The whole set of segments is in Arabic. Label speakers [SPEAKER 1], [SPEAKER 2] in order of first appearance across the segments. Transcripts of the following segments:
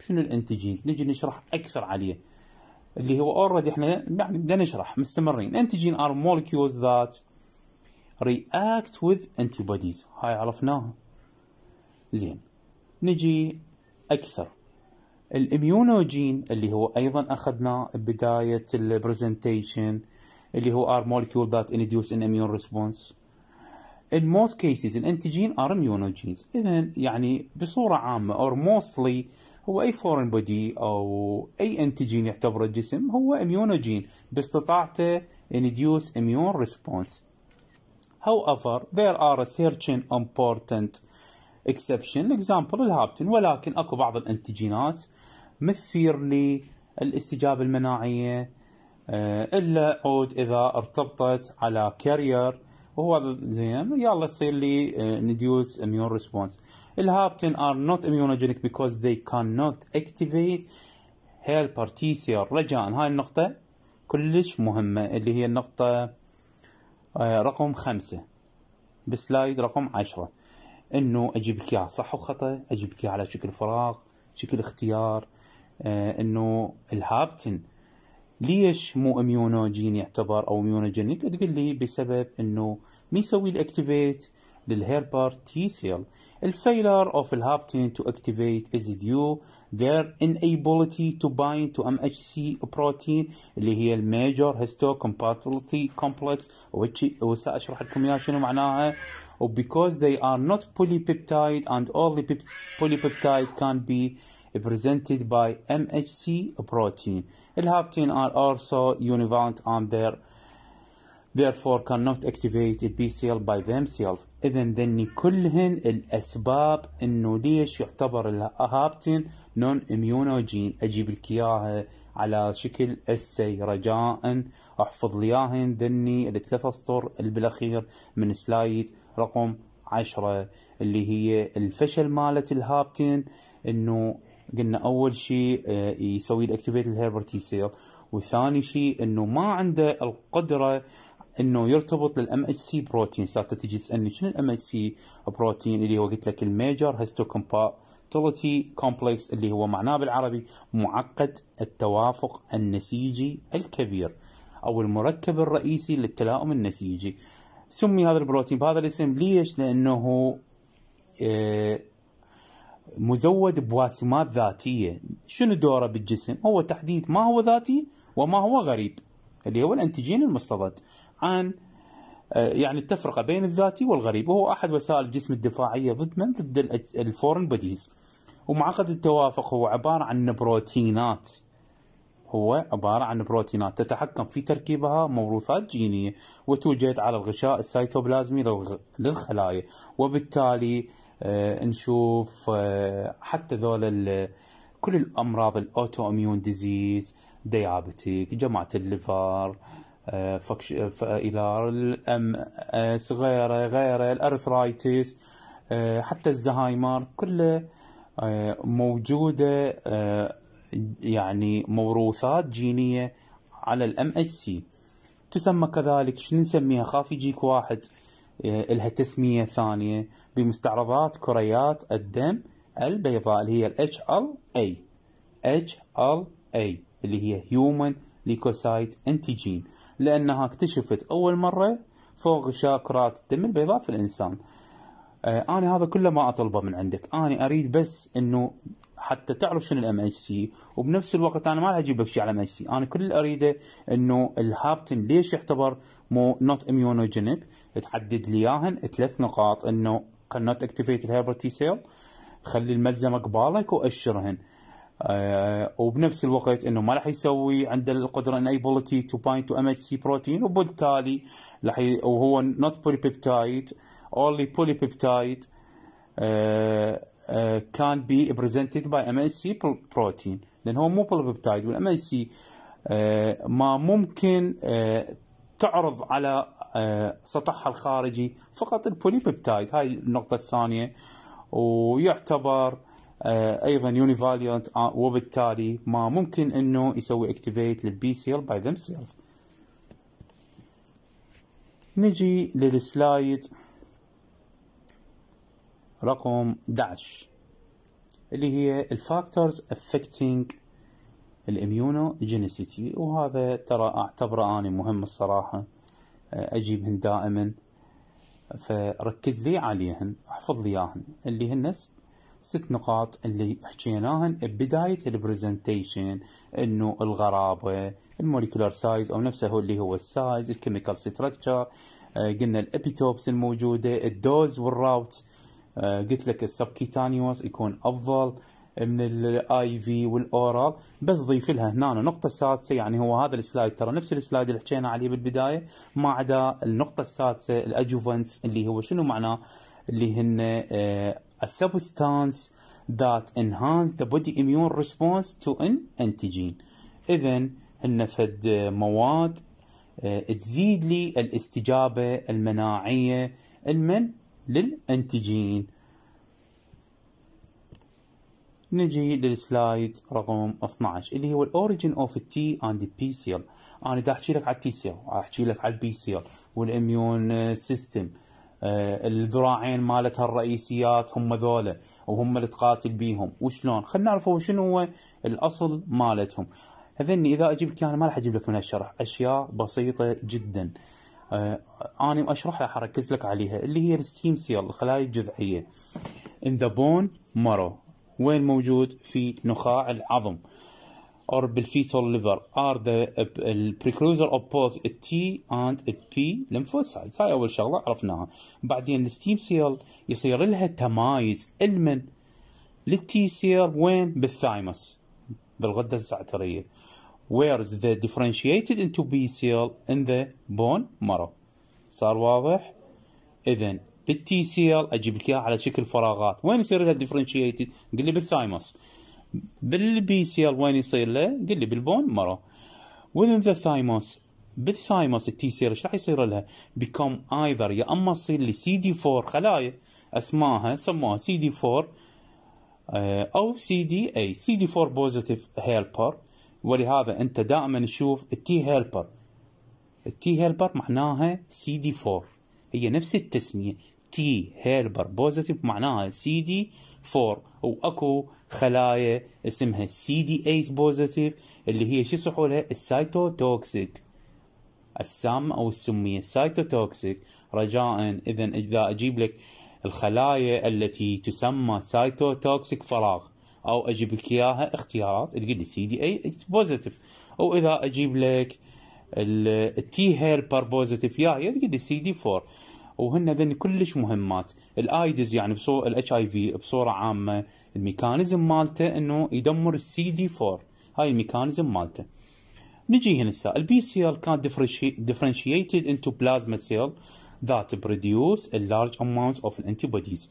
[SPEAKER 1] شنو الانتجين نجي نشرح اكثر عليه اللي هو اوريدي احنا يعني بدنا نشرح مستمرين انتجين ار مولكيولز ذات رياكت وذ انتيبوديز هاي عرفناها زين نجي اكثر الاميونوجين اللي هو ايضا اخذناه ببدايه البرزنتيشن اللي هو ار مولكيول ذات انديوس ان اميون ريسبونس in most cases الانتجين ار اميونوجينز اذا يعني بصوره عامه اور موستلي هو اي فورن بودي او اي انتيجين يعتبره الجسم هو اميونوجين باستطاعته induce immune response however there are a certain important exception example الهابتن ولكن اكو بعض الانتيجينات مثير للاستجابه المناعيه آه، الا عود اذا ارتبطت على كارير وهو زين يلا يصير لي نديوس اميون ريسبونس الهابتن ار نوت اميونوجينيك بيكوز ذي كان نوت اكتيفيت هيلبر تي رجاء هاي النقطه كلش مهمه اللي هي النقطه آه، رقم خمسة بسلايد رقم عشرة انه اجيب لك اياها صح وخطا اجيب لك على شكل فراغ شكل اختيار آه، انه الهابتن ليش مو اميونوجين يعتبر او اميونوجينيك تقول لي بسبب انه ما يسوي الاكتيفيت للهيربر تي سيل الفيلر اوف الهابتين تو اكتيفيت از ديو ذير انابيلتي تو بايند تو ام اتش سي بروتين اللي هي الميجر هيستو كومباتيبلتي كومبلكس وهسه اشرح لكم اياها شنو معناها وبيكوز they are not polypeptide and بولي بيبتايد كان بي presented by MHC protein. l are also univalent on their therefore cannot activate the B cell by themselves اذا ذني كلهن الاسباب انه ليش يعتبر الهابتين نون اميونوجين اجيب لك اياها على شكل اسي رجاء احفظ لي اياهن ذني الثلاث اسطر بالاخير من سلايد رقم عشرة اللي هي الفشل مالت الهابتين انه قلنا اول شيء آه، يسوي له الهيربر تي سيل وثاني شيء انه ما عنده القدره انه يرتبط للام اتش سي بروتين صارت تجي تسالني شنو الام اتش سي بروتين اللي هو قلت لك الميجر هيستوكومباتيلتي كومبلكس اللي هو معناه بالعربي معقد التوافق النسيجي الكبير او المركب الرئيسي للتلاؤم النسيجي سمي هذا البروتين بهذا الاسم ليش؟ لانه آه، مزود بواسمات ذاتيه شنو دوره بالجسم هو تحديد ما هو ذاتي وما هو غريب اللي هو الانتجين المستضد عن آه، يعني التفرقه بين الذاتي والغريب وهو احد وسائل الجسم الدفاعيه ضد من ضد الفورن بوديز ومعقد التوافق هو عباره عن بروتينات هو عبارة عن بروتينات تتحكم في تركيبها موروثات جينية وتوجد على الغشاء السيتوبلازمي للخلايا وبالتالي آه، نشوف آه، حتى ذول كل الامراض الاوتو اميون ديزيز ديابتيك جماعه الليفر آه، فكش الى الام اس غيره غيره الارثرايتس حتى الزهايمر كله موجوده يعني موروثات جينيه على الام اتش سي تسمى كذلك شنو نسميها خاف يجيك واحد إيه، لها تسميه ثانيه بمستعرضات كريات الدم البيضاء اللي هي HLA HLA اللي هي Human Leukocyte Antigen لأنها اكتشفت أول مرة فوق غشاء كرات الدم البيضاء في الإنسان آه، انا هذا كله ما اطلبه من عندك انا اريد بس انه حتى تعرف شنو الام اتش سي وبنفس الوقت انا ما اجيب لك شيء على الام اتش سي انا كل اللي اريده انه الهابتن ليش يعتبر مو نوت اميونوجينيك تحدد لي اياهن ثلاث نقاط انه نوت اكتيفيت الهيبر تي سيل خلي الملزمه قبالك واشرهن آه وبنفس الوقت انه ما راح يسوي عنده القدره ان ابيلتي تو بايند تو ام اتش سي بروتين وبالتالي راح وهو نوت بولي بيبتايد only polypeptide uh, uh, can be presented by MNC protein لأن هو مو polypeptide والام سي ما ممكن uh, تعرض على uh, سطحها الخارجي فقط البوليبيبتايد هاي النقطة الثانية ويعتبر uh, ايضا يونيفاليونت وبالتالي ما ممكن انه يسوي اكتيفيت للبي سيل باي ذيم سيل نجي للسلايد رقم 11 اللي هي الفاكتورز افكتنج الاميونوجينيسيتي وهذا ترى اعتبره اني مهم الصراحه آه، اجيبهن دائما فركز لي عليهن احفظ لي اياهن اللي هن ست نقاط اللي حكيناهن ببداية البرزنتيشن انه الغرابة الموليكولار سايز او نفسه هو اللي هو السايز الكيميكال ستراكشر قلنا الابيتوبس الموجودة الدوز والراوت آه، قلت لك السبكيتانيوس يكون افضل من الاي في والاورال بس ضيف لها هنا نقطة السادسة يعني هو هذا السلايد ترى نفس السلايد اللي حكينا عليه بالبداية ما عدا النقطة السادسة الاجوفنتس اللي هو شنو معناه اللي هن آه، السبستانس ذات انهانس ذا بودي اميون ريسبونس تو ان انتيجين اذا هن فد مواد آه، تزيد لي الاستجابة المناعية المن للأنتجين نجي للسلايد رقم 12 اللي هو الاوريجين اوف التي اند البي سيل انا دا احكي لك على التي سيل احكي لك على البي سيل والاميون سيستم آه الذراعين مالتها الرئيسيات هم ذولا وهم اللي تقاتل بيهم وشلون خلينا نعرف شنو هو الاصل مالتهم هذني اذا اجيب لك انا ما راح اجيب لك من الشرح اشياء بسيطه جدا آه، انا اشرح لها اركز لك عليها اللي هي الستيم سيل الخلايا الجذعيه in the bone marrow وين موجود في نخاع العظم or بالفيتال ليفر are the precursor of both a T and a P lymphocytes هاي اول شغله عرفناها بعدين الستيم سيل يصير لها تمايز المن للتي سيل وين بالثايمس بالغده الزعتريه where is the differentiated into BCl in the bone marrow صار واضح اذا بالتي TCL اجيب لك اياها على شكل فراغات وين يصير لها differentiated؟ قل لي بالثايموس بالبي سي وين يصير له قل لي بالبون مرة. within the thymus بالثايموس التي سي ال ايش راح يصير لها become either يا اما تصير لي سي دي 4 خلايا اسماها سموها سي دي 4 او سي دي اي سي دي 4 بوزيتيف هيلبر ولهذا انت دائما تشوف التي هيلبر التي هيلبر معناها سي دي 4 هي نفس التسميه تي هيلبر بوزيتيف معناها سي دي 4 واكو خلايا اسمها سي دي 8 بوزيتيف اللي هي شو يصيحوا لها السايتوتوكسيك أو السمية سايتوتوكسيك رجاء إذا إذا أجيب لك الخلايا التي تسمى سايتوتوكسيك فراغ او اجيب لك اياها اختيارات تقول لي سي دي اي بوزيتيف او اذا اجيب لك التي هيلبر بوزيتيف يا تقول لي سي دي 4 وهن ذن كلش مهمات الايدز يعني بصوره الاتش اي في بصوره عامه الميكانيزم مالته انه يدمر السي دي 4 هاي الميكانيزم مالته نجي هنا هسه البي سي ال كان differentiated into plasma cell that produce a large اوف of antibodies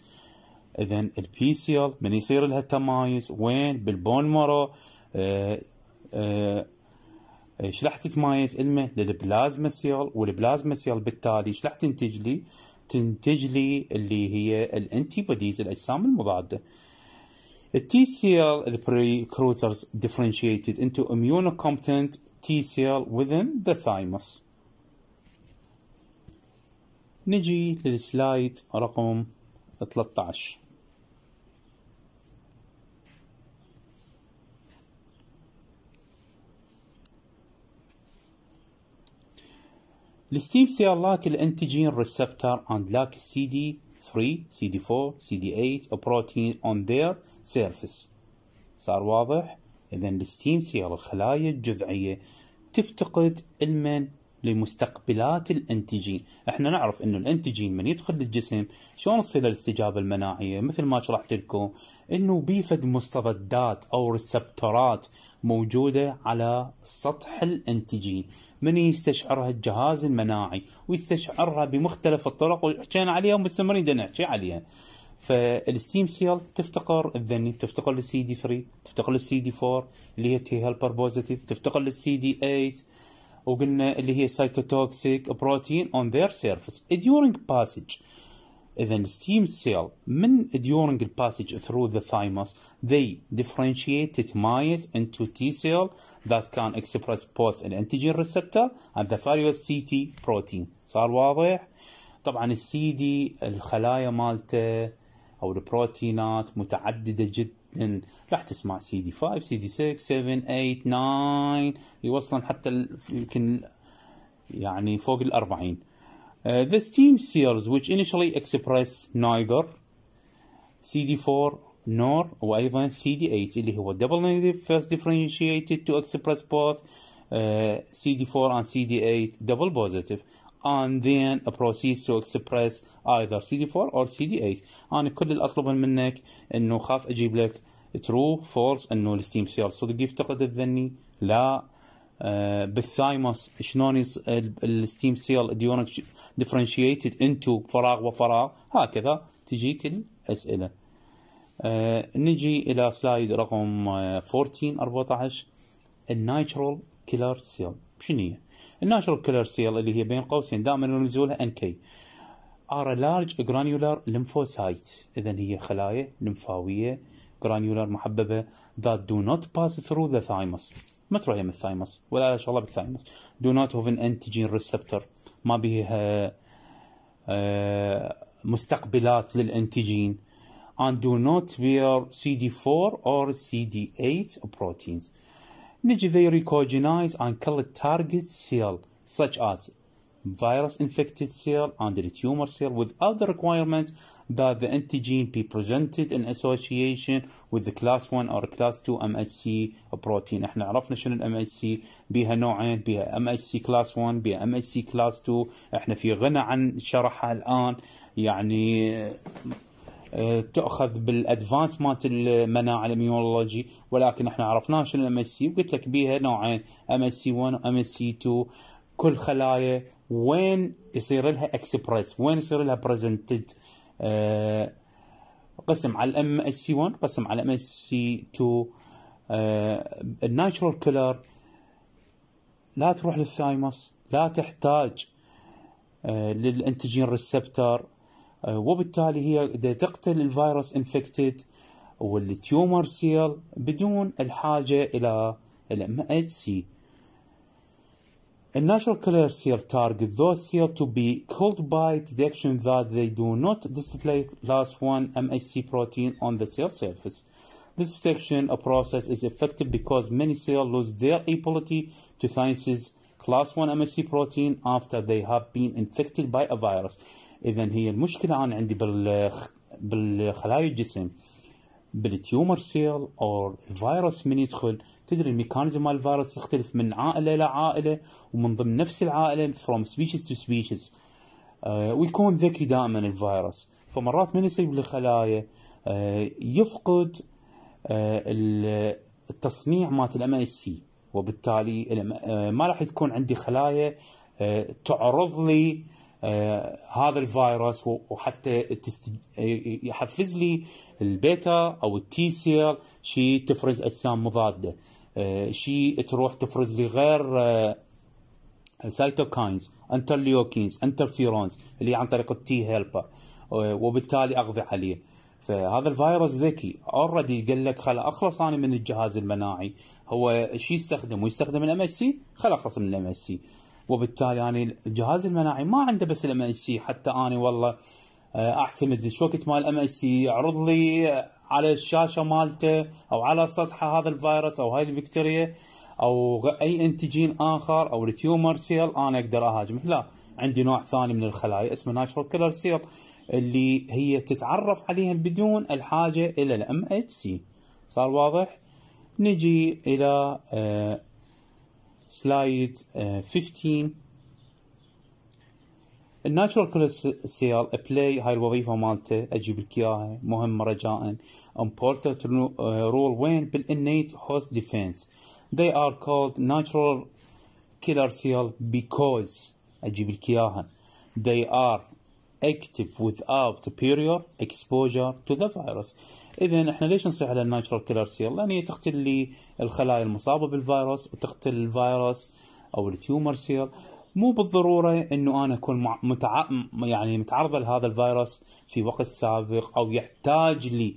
[SPEAKER 1] اذا البي ال من يصير لها تمايز وين بالبون مرو آه، آه، ايش راح تتمايز المه للبلازما سيل والبلازما سيل بالتالي ايش راح تنتج لي تنتج لي اللي هي الانتي بوديز الاجسام المضاده التي ال البري كروزرز differentiated into immunocompetent سي ال within the thymus نجي للسلايد رقم 13 الستيم سيل لاك الانتجين ريسبتر اند لاك سي دي 3 سي دي 4 سي دي 8 بروتين اون ذير سيرفيس صار واضح اذا الستيم سيل الخلايا الجذعيه تفتقد المن لمستقبلات الانتيجين احنا نعرف انه الانتيجين من يدخل للجسم شلون تصير الاستجابه المناعيه مثل ما شرحت لكم انه بيفد مستردات او ريسبتورات موجوده على سطح الانتيجين من يستشعرها الجهاز المناعي ويستشعرها بمختلف الطرق وحكينا عليها ومستمرين نحكي عليها فالستيم سيل تفتقر الذني تفتقر للسي دي 3 تفتقر للسي دي 4 اللي هي تي هيلبر بوزيتيف تفتقر للسي دي 8 وقلنا اللي هي سيتوتوكسيك بروتين اون ذير سيرفيس during passage اذا ستيم سيل من during الباسج through the thymus they differentiate تتميز into T cell that can express both an antigen receptor and the various CT protein صار واضح طبعا السي دي الخلايا مالته او البروتينات متعدده جدا جدا راح تسمع سي دي 5 سي دي 6 7 8 9 يوصلن حتى يمكن يعني فوق ال 40 Uh, the steam sears which initially express neither CD4 nor وأيضا CD8 اللي هو double negative first differentiated to express both uh, CD4 and CD8 double positive and then proceeds to express either CD4 or CD8 أنا كل اللي أطلبه منك إنه خاف أجيب لك true false إنه الستيم سيل صدق يفتقد الذني لا آه، بالثايموس شلون الستيم سيل ديونك ديفرنشيتد انتو فراغ وفراغ هكذا تجيك الاسئله آه، نجي الى سلايد رقم 14 14 النايتشرال كيلر سيل شنو هي؟ الناتشرال كلر سيل اللي هي بين قوسين دائما نزولها ان كي ار لارج جرانيولار لمفوسايت اذا هي خلايا لمفاويه جرانيولار محببه ذات دو نوت باس ثرو ذا ثايمس ما تروح يم الثايمس ولا لها شغله بالثايمس دو نوت هوف ان انتيجين ريسبتور ما بيها آه، مستقبلات للانتيجين and do not wear CD4 or CD8 proteins which they recognize and kill target cell such as virus-infected cell and the tumor cell without the requirement that the antigen be presented in association with the class 1 or class 2 MHC protein احنا عرفنا شنو MHC بها نوعين بها MHC class 1 بها MHC class 2 احنا في غنى عن شرحها الآن يعني تاخذ بالادفانس مالت المناعه الاميونولوجي ولكن احنا عرفناها شنو الام اس سي وقلت لك بيها نوعين ام اس سي 1 وام اس سي 2 كل خلايا وين يصير لها اكسبريس وين يصير لها بريزنتد آه، قسم على الام اس سي 1 قسم على الام اس سي 2 الناتشرال كيلر لا تروح للثايموس لا تحتاج آه، للانتجين ريسبتر وبالتالي هي تقتل الفيروس انفكتد والتيومر سيل بدون الحاجة إلى الام اتش سي A natural killer cell target those cells to be killed by detection that they do not display class 1 MHC protein on the cell surface. This detection process is effective because many cells lose their ability to synthesize class 1 MHC protein after they have been infected by a virus. اذا هي المشكله انا عندي بالخلايا الجسم بالتيومر سيل او الفيروس من يدخل تدري الميكانيزم مال الفيروس يختلف من عائله الى عائله ومن ضمن نفس العائله فروم سبيشيز تو سبيشيز ويكون ذكي دائما الفيروس فمرات من يصيب الخلايا uh, يفقد آه، التصنيع مالت الام اس سي وبالتالي آه، ما راح تكون عندي خلايا تعرض لي آه، هذا الفيروس وحتى يحفز لي البيتا او التي سيل شي تفرز اجسام مضاده آه، شي تروح تفرز لي غير سايتوكاينز انترليوكينز انترفيرونز اللي عن طريق التي هيلبر آه، وبالتالي اقضي عليه فهذا الفيروس ذكي اوريدي قال لك خل اخلص انا من الجهاز المناعي هو شي يستخدم ويستخدم الام اس سي خل اخلص من الام اس سي وبالتالي انا جهاز المناعي ما عنده بس الام اتش سي حتى انا والله آه، اعتمد شو وقت مال الام اتش سي يعرض لي على الشاشه مالته او على سطحه هذا الفيروس او هاي البكتيريا او اي انتجين اخر او التيومر سيل انا اقدر اهاجمه لا عندي نوع ثاني من الخلايا اسمه ناتشرال كيلر سيل اللي هي تتعرف عليهم بدون الحاجه الى الام اتش سي صار واضح نجي الى آه، Slide uh, 15 الناتشورال كوليسترول بلاي هاي الوظيفه مالته اجيب لك اياها مهمه رجاء important role وين بالانيت host defense they are called natural killer cell because اجيب لك اياها they are active without prior exposure to the virus اذا احنا ليش نصيح على الناتشرال كيلر سيل؟ لان هي يعني تقتل لي الخلايا المصابه بالفيروس وتقتل الفيروس او التيومر سيل مو بالضروره انه انا اكون متع... يعني متعرضه لهذا الفيروس في وقت سابق او يحتاج لي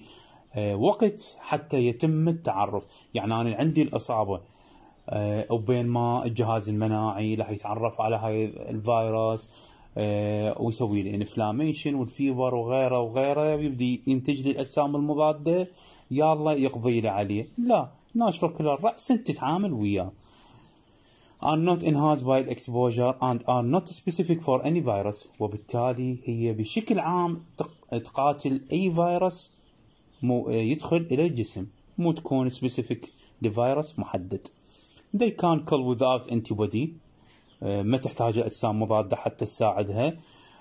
[SPEAKER 1] آه، وقت حتى يتم التعرف، يعني انا عندي الاصابه آه، وبين ما الجهاز المناعي راح يتعرف على هاي الفيروس آه، ويسوي له انفلاميشن والفيفر وغيره وغيره ويبدي ينتج لي الاجسام المضاده يلا يقضي له عليه لا ناشفر كلر راسا تتعامل وياه are not enhanced by exposure and are not specific for any virus وبالتالي هي بشكل عام تقاتل اي فيروس مو يدخل الى الجسم مو تكون specific لفيروس محدد they can kill without antibody آه، ما تحتاج اجسام مضاده حتى تساعدها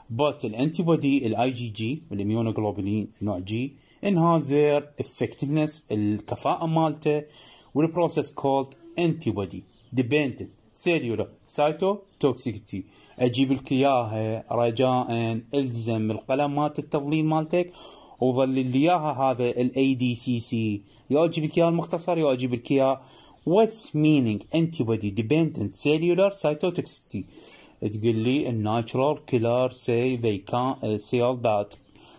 [SPEAKER 1] بس الانتي بودي الاي جي جي الاميونوجلوبولين نوع جي انها ذير افكتفنس الكفاءه مالته والبروسيس كولد انتي بودي dependent سيلولر سايتو توكسيكتي اجيب لك اياها رجاء الزم القلم مالت التظليل مالتك وظلل لي اياها هذا الاي دي سي سي يا اجيب لك اياه المختصر يا اجيب لك اياه What's meaning antibody dependent cellular cytotoxicity تقول لي natural killer say they can uh, cell that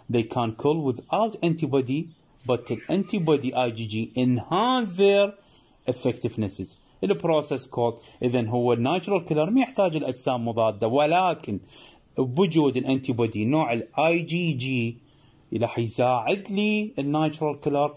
[SPEAKER 1] they can kill without antibody but the antibody IgG enhance their effectiveness البروسيس كود اذا هو الناتشرال كيلر ما يحتاج الاجسام مضاده ولكن بوجود الانتي بودي نوع الاي جي جي راح يساعد لي الناتشرال كيلر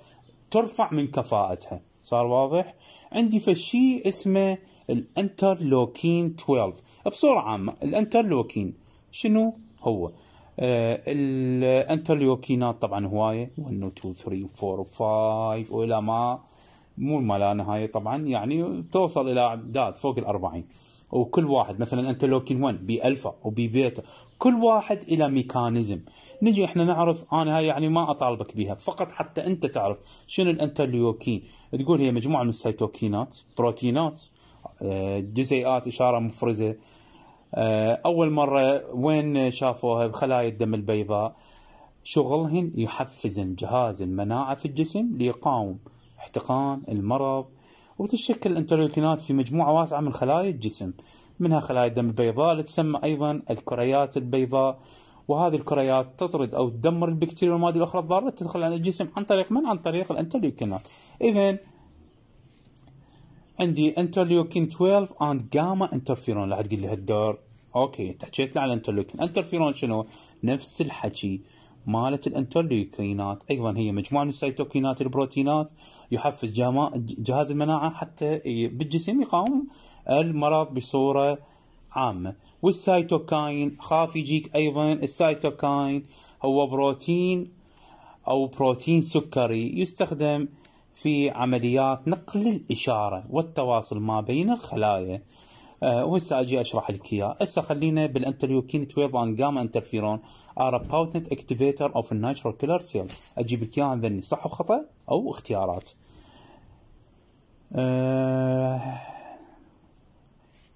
[SPEAKER 1] ترفع من كفاءتها صار واضح عندي فشي اسمه الانترلوكين 12 بصورة عامة الانترلوكين شنو هو آه، الانترلوكينات طبعا هواية 1 و 2 3 و 4 و 5 والى ما مو ما لا نهاية طبعا يعني توصل الى اعداد فوق ال 40 وكل واحد مثلا انترلوكين 1 بي الفا وبي بيتا كل واحد إلى ميكانيزم نجي احنا نعرف انا هاي يعني ما اطالبك بها فقط حتى انت تعرف شنو الانترليوكين تقول هي مجموعه من السيتوكينات بروتينات آه، جزيئات اشاره مفرزه آه، اول مره وين شافوها بخلايا الدم البيضاء شغلهن يحفزن جهاز المناعه في الجسم ليقاوم احتقان المرض وتشكل الانترليوكينات في مجموعه واسعه من خلايا الجسم منها خلايا الدم البيضاء اللي تسمى أيضا الكريات البيضاء وهذه الكريات تطرد أو تدمر البكتيريا والمواد الأخرى الضارة تدخل على الجسم عن طريق من؟ عن طريق الأنترليوكينات إذا عندي انترليوكين 12 اند جاما انترفيرون لا تقول لي هالدور اوكي انت حكيت لي على الانترليوكين انترفيرون شنو نفس الحكي مالت الانترليوكينات ايضا هي مجموعه من السيتوكينات البروتينات يحفز جهاز المناعه حتى بالجسم يقاوم المرض بصورة عامة والسايتوكاين خاف يجيك أيضا السايتوكاين هو بروتين أو بروتين سكري يستخدم في عمليات نقل الإشارة والتواصل ما بين الخلايا أه وهسه اجي اشرح لك اياه، هسه خلينا بالانترليوكين 12 اند جاما انترفيرون ار بوتنت اكتيفيتر اوف الناتشرال كيلر سيل، اجيب لك اياها صح وخطا او اختيارات. أه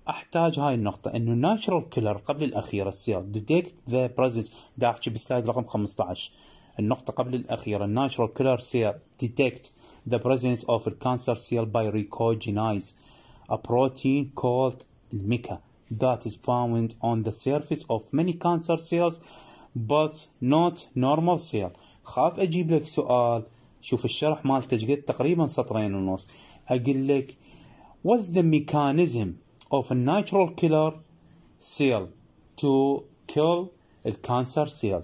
[SPEAKER 1] احتاج هاي النقطة انه الناتشرال كيلر قبل الاخيرة السيل ديتكت ذا بريزنس دا احكي بسلايد رقم 15 النقطة قبل الأخيرة الناتشرال كيلر سيل ديتكت the presence of a cancer cell by recognize a protein called MICA that is found on the surface of many cancer cells but not normal cell خاف أجيب لك سؤال شوف الشرح مالته قد تقريبا سطرين ونص أقول لك what's the mechanism of a natural killer cell to kill الكانسر سيل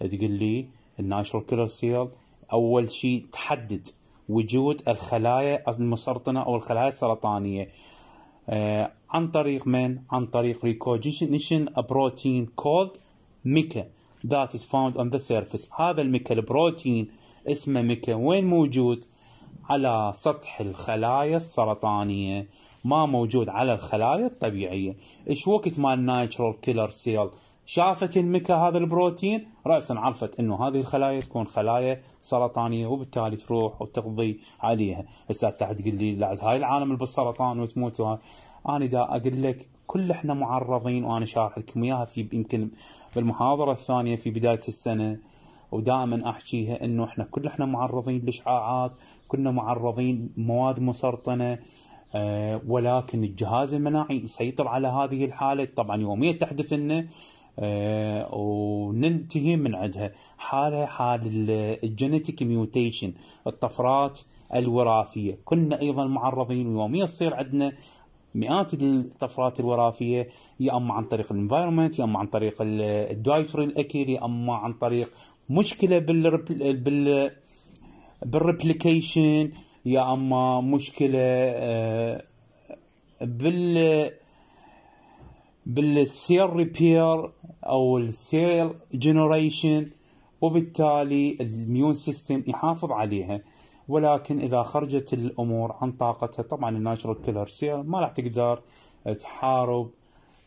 [SPEAKER 1] تقول لي natural كيلر سيل اول شيء تحدد وجود الخلايا المسرطنه او الخلايا السرطانيه آه عن طريق من؟ عن طريق recombination بروتين called mica that is found on the surface هذا الميكا البروتين اسمه ميكا وين موجود؟ على سطح الخلايا السرطانيه ما موجود على الخلايا الطبيعيه ايش وقت ما الناتشرال كيلر سيل شافت المكا هذا البروتين راسا عرفت انه هذه الخلايا تكون خلايا سرطانيه وبالتالي تروح وتقضي عليها هسه تحت تقول لي هاي العالم بالسرطان وتموت انا دا اقول لك كل احنا معرضين وانا شارح لكم اياها في يمكن بالمحاضره الثانيه في بدايه السنه ودائما احكيها انه احنا كل احنا معرضين لاشعاعات كنا معرضين مواد مسرطنه آه، ولكن الجهاز المناعي يسيطر على هذه الحاله طبعا يوميا تحدث لنا آه، وننتهي من عندها حالة حال الجينيتيك ميوتيشن الطفرات الوراثية كنا أيضا معرضين يوميا تصير عندنا مئات الطفرات الوراثية يا أما عن طريق الانفايرمنت يا أما عن طريق الدايتري الأكل يا أما عن طريق مشكلة بال بالريبليكيشن يا اما مشكله آه، بال بالسيل ريبير او السيل جنريشن وبالتالي الميون سيستم يحافظ عليها ولكن اذا خرجت الامور عن طاقتها طبعا الناتشرال كيلر سيل ما راح تقدر تحارب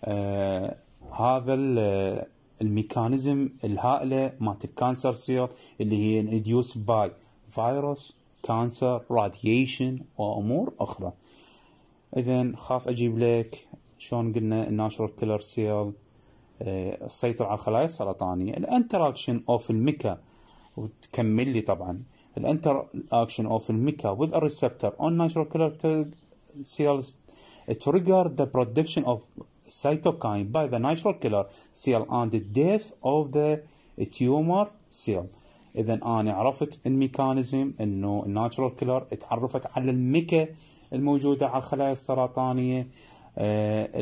[SPEAKER 1] آه هذا آه، الميكانيزم الهائله مالت الكانسر سيل اللي هي انديوس باي فيروس كانسر راديشن وامور اخرى اذا خاف اجيب لك شلون قلنا الناشورال كيلر سيل السيطرة اه، على الخلايا السرطانية الانتراكشن اوف الميكا وتكمل لي طبعا الانتراكشن اوف الميكا وذ الريسبتر اون on كيلر killer تريجر ذا برودكشن اوف سيتوكاين باي ذا the كيلر سيل اند ديث اوف ذا تيومر سيل اذا انا عرفت الميكانيزم انه الناتشرال كيلر اتعرفت على الميكا الموجوده على الخلايا السرطانيه آه،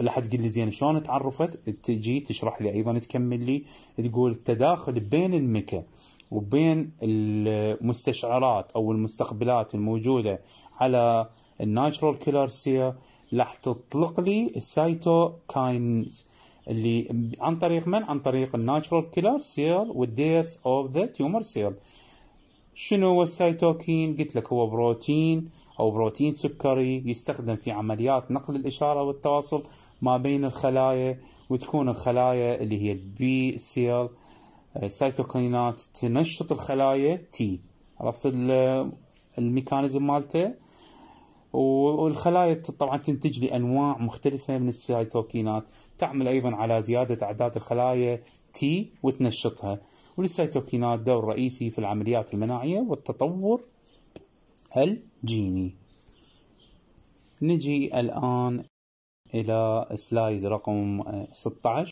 [SPEAKER 1] لا حد تقول لي زين شلون تعرفت تجي تشرح لي ايضا تكمل لي تقول التداخل بين الميكا وبين المستشعرات او المستقبلات الموجوده على الناتشرال كيلر سيا راح تطلق لي السايتوكاينز اللي عن طريق من؟ عن طريق الناتشرال كيلر سيل والديث اوف ذا تيومر سيل شنو هو السيتوكين؟ قلت لك هو بروتين او بروتين سكري يستخدم في عمليات نقل الاشاره والتواصل ما بين الخلايا وتكون الخلايا اللي هي البي آه، سيل سيتوكينات تنشط الخلايا تي عرفت الميكانيزم مالته والخلايا طبعا تنتج لي انواع مختلفه من السيتوكينات تعمل ايضا على زياده اعداد الخلايا تي وتنشطها وللسيتوكينات دور رئيسي في العمليات المناعيه والتطور الجيني نجي الان الى سلايد رقم 16